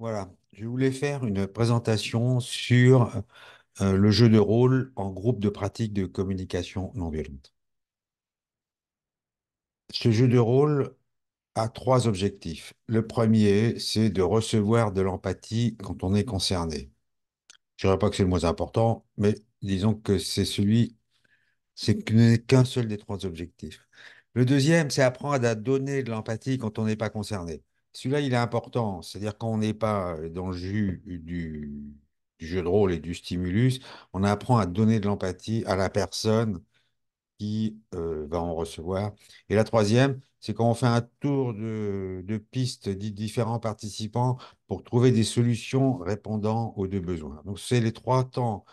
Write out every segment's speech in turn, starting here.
Voilà, je voulais faire une présentation sur euh, le jeu de rôle en groupe de pratique de communication non violente. Ce jeu de rôle a trois objectifs. Le premier, c'est de recevoir de l'empathie quand on est concerné. Je ne dirais pas que c'est le moins important, mais disons que c'est celui, c'est qu'un seul des trois objectifs. Le deuxième, c'est apprendre à donner de l'empathie quand on n'est pas concerné. Celui-là, il est important. C'est-à-dire qu'on n'est pas dans le jus du, jeu de rôle et du stimulus. On apprend à donner de l'empathie à la personne qui va en recevoir. Et la troisième, c'est quand on fait un tour de, de pistes des différents participants pour trouver des solutions répondant aux deux besoins. Donc, c'est les trois temps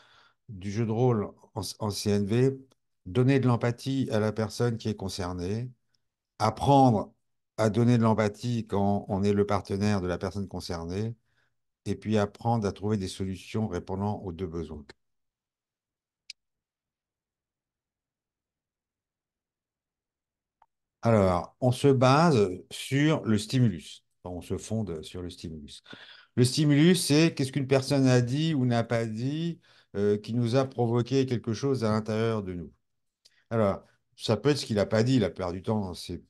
du jeu de rôle en, en CNV. Donner de l'empathie à la personne qui est concernée, apprendre à donner de l'empathie quand on est le partenaire de la personne concernée, et puis apprendre à trouver des solutions répondant aux deux besoins. Alors, on se base sur le stimulus. On se fonde sur le stimulus. Le stimulus, c'est qu'est-ce qu'une personne a dit ou n'a pas dit euh, qui nous a provoqué quelque chose à l'intérieur de nous. Alors, ça peut être ce qu'il n'a pas dit. La plupart du temps, c'est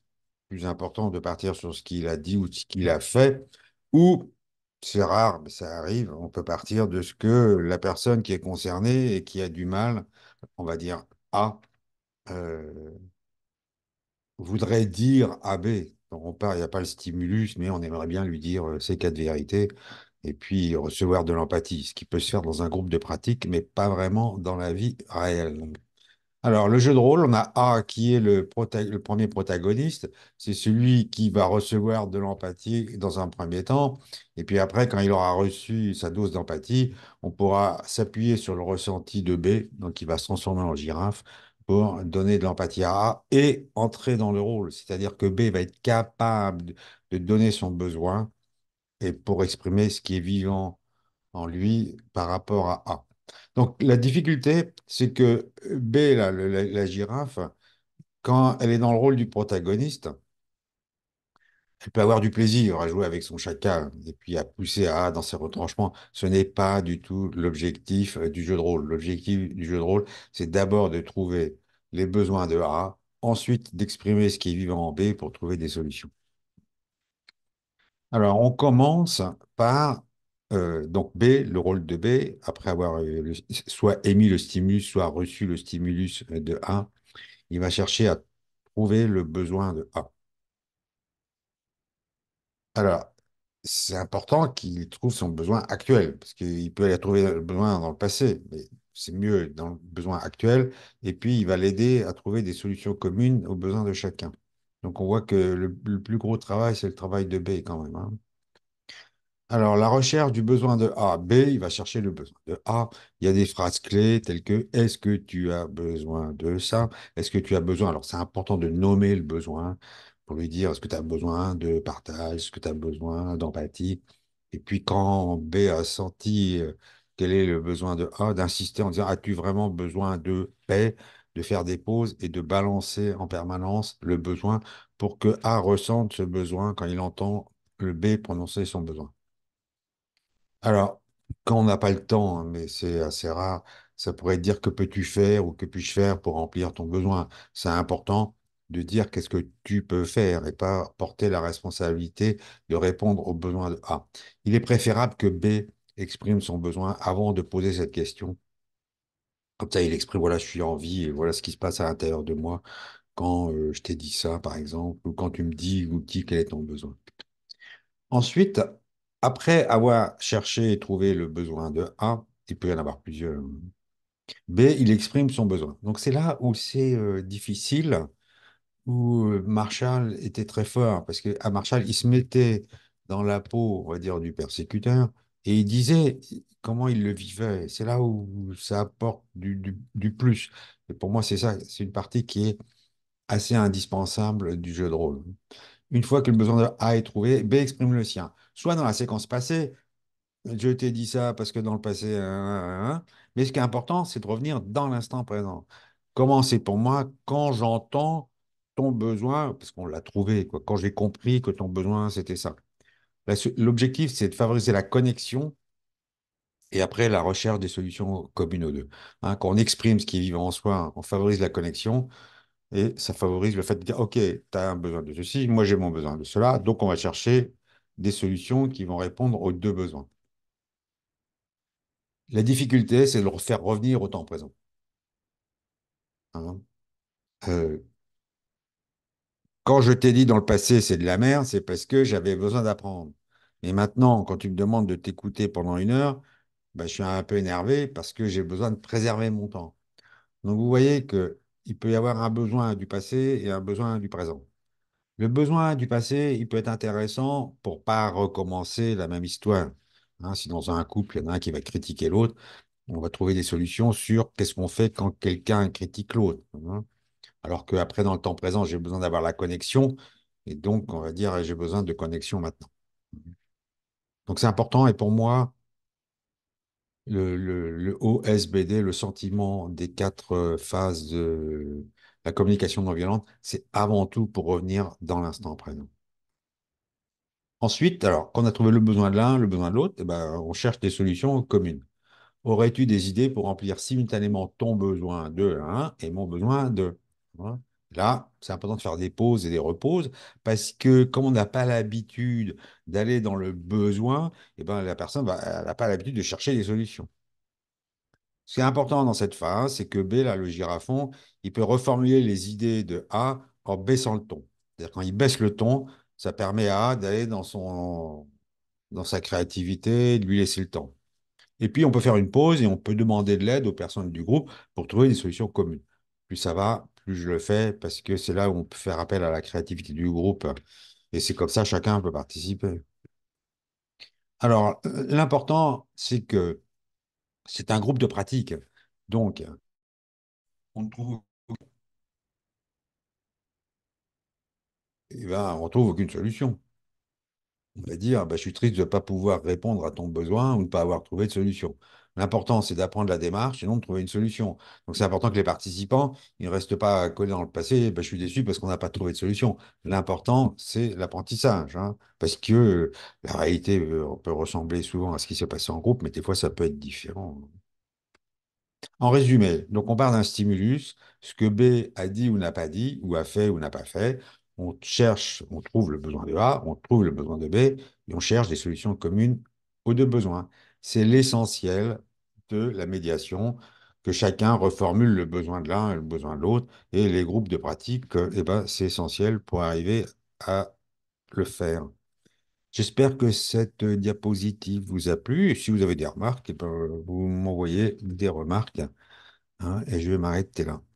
plus important de partir sur ce qu'il a dit ou ce qu'il a fait, ou, c'est rare, mais ça arrive, on peut partir de ce que la personne qui est concernée et qui a du mal, on va dire A, euh, voudrait dire AB. on part, il n'y a pas le stimulus, mais on aimerait bien lui dire euh, ces quatre vérités et puis recevoir de l'empathie, ce qui peut se faire dans un groupe de pratique, mais pas vraiment dans la vie réelle. Alors, le jeu de rôle, on a A qui est le, premier protagoniste. C'est celui qui va recevoir de l'empathie dans un premier temps. Et puis après, quand il aura reçu sa dose d'empathie, on pourra s'appuyer sur le ressenti de B, donc il va se transformer en girafe pour donner de l'empathie à A et entrer dans le rôle. C'est-à-dire que B va être capable de donner son besoin et pour exprimer ce qui est vivant en lui par rapport à A. Donc la difficulté, c'est que euh, B, la, girafe, quand elle est dans le rôle du protagoniste, elle peut avoir du plaisir à jouer avec son chacal et puis à pousser A dans ses retranchements. Ce n'est pas du tout l'objectif euh, du jeu de rôle. L'objectif du jeu de rôle, c'est d'abord de trouver les besoins de A, ensuite d'exprimer ce qui est vivant en B pour trouver des solutions. Alors, on commence par euh, donc B, le rôle de B, après avoir euh, soit émis le stimulus, soit reçu le stimulus euh, de A, il va chercher à trouver le besoin de A. Alors, c'est important qu'il trouve son besoin actuel, parce qu'il peut aller trouver le besoin dans le passé, mais c'est mieux dans le besoin actuel, et puis il va l'aider à trouver des solutions communes aux besoins de chacun. Donc on voit que le, plus gros travail, c'est le travail de B quand même. Hein. Alors, la recherche du besoin de A, B, il va chercher le besoin de A. Il y a des phrases clés telles que est-ce que tu as besoin de ça Est-ce que tu as besoin Alors, c'est important de nommer le besoin pour lui dire est-ce que tu as besoin de partage, est-ce que tu as besoin d'empathie. Et puis, quand B a senti euh, quel est le besoin de A, d'insister en disant as-tu vraiment besoin de paix de faire des pauses et de balancer en permanence le besoin pour que A ressente ce besoin quand il entend le B prononcer son besoin. Alors, quand on n'a pas le temps, hein, mais c'est assez rare, ça pourrait dire que peux-tu faire ou que puis-je faire pour remplir ton besoin. C'est important de dire qu'est-ce que tu peux faire et pas porter la responsabilité de répondre aux besoins de A. Il est préférable que B exprime son besoin avant de poser cette question. Comme ça, il exprime, voilà, je suis en vie et voilà ce qui se passe à l'intérieur de moi quand euh, je t'ai dit ça, par exemple, ou quand tu me dis, ou dis quel est ton besoin. Ensuite, après avoir cherché et trouvé le besoin de A, il peut y en avoir plusieurs. B, il exprime son besoin. Donc c'est là où c'est euh, difficile, où euh, Marshall était très fort, parce qu'à Marshall, il se mettait dans la peau, on va dire, du persécuteur, et il disait comment il le vivait. C'est là où ça apporte du, du plus. Et pour moi, c'est ça, c'est une partie qui est assez indispensable du jeu de rôle. Une fois que le besoin de A est trouvé, B exprime le sien. Soit dans la séquence passée, je t'ai dit ça parce que dans le passé, hein, hein, hein, mais ce qui est important, c'est de revenir dans l'instant présent. Comment c'est pour moi quand j'entends ton besoin, parce qu'on l'a trouvé, quoi, quand j'ai compris que ton besoin, c'était ça. L'objectif, c'est de favoriser la connexion et après la recherche des solutions communes aux deux. Hein, quand on exprime ce qui est vivant en soi, on favorise la connexion. Et ça favorise le fait de dire, OK, tu as un besoin de ceci, moi j'ai mon besoin de cela, donc on va chercher des solutions qui vont répondre aux deux besoins. La difficulté, c'est de le faire revenir au temps présent. Hein? Euh, quand je t'ai dit dans le passé, c'est de la merde, c'est parce que j'avais besoin d'apprendre. Mais maintenant, quand tu me demandes de t'écouter pendant une heure, bah, je suis un peu énervé parce que j'ai besoin de préserver mon temps. Donc vous voyez que il peut y avoir un besoin du passé et un besoin du présent. Le besoin du passé, il peut être intéressant pour pas recommencer la même histoire. Hein. si dans un couple, il y en a un qui va critiquer l'autre, on va trouver des solutions sur qu'est-ce qu'on fait quand quelqu'un critique l'autre. Hein. Alors qu'après, dans le temps présent, j'ai besoin d'avoir la connexion. Et donc, on va dire, j'ai besoin de connexion maintenant. Donc, c'est important. Et pour moi, le, OSBD, le sentiment des quatre euh, phases de la communication non violente, c'est avant tout pour revenir dans l'instant présent. Ensuite, alors quand on a trouvé le besoin de l'un, le besoin de l'autre, eh ben, on cherche des solutions communes. Aurais-tu des idées pour remplir simultanément ton besoin de l'un et mon besoin de Là, c'est important de faire des pauses et des reposes parce que comme on n'a pas l'habitude d'aller dans le besoin, et eh ben, la personne n'a pas l'habitude de chercher des solutions. Ce qui est important dans cette phase, c'est que B, le girafon, il peut reformuler les idées de A en baissant le ton. C'est-à-dire quand il baisse le ton, ça permet à A d'aller dans, dans sa créativité, de lui laisser le temps. Et puis, on peut faire une pause et on peut demander de l'aide aux personnes du groupe pour trouver des solutions communes. Puis ça va, je le fais parce que c'est là où on peut faire appel à la créativité du groupe. Et c'est comme ça, chacun peut participer. Alors, euh, l'important, c'est que c'est un groupe de pratique. Donc, on trouve, eh ben, on trouve aucune solution on va dire bah, Je suis triste de ne pas pouvoir répondre à ton besoin ou de ne pas avoir trouvé de solution. L'important, c'est d'apprendre la démarche et de trouver une solution. Donc, c'est important que les participants ne restent pas collés dans le passé. Bah, je suis déçu parce qu'on n'a pas trouvé de solution. L'important, c'est l'apprentissage. Hein. parce que euh, la réalité euh, peut ressembler souvent à ce qui s'est passé en groupe, mais des fois, ça peut être différent. En résumé, donc on part d'un stimulus, ce que B a dit ou n'a pas dit, ou a fait ou n'a pas fait on cherche, on trouve le besoin de A, on trouve le besoin de B, et on cherche des solutions communes aux deux besoins. C'est l'essentiel de la médiation, que chacun reformule le besoin de l'un et le besoin de l'autre, et les groupes de pratique, eh ben, c'est essentiel pour arriver à le faire. J'espère que cette diapositive vous a plu. si vous avez des remarques, eh ben, vous m'envoyez des remarques. Hein, et je vais m'arrêter là.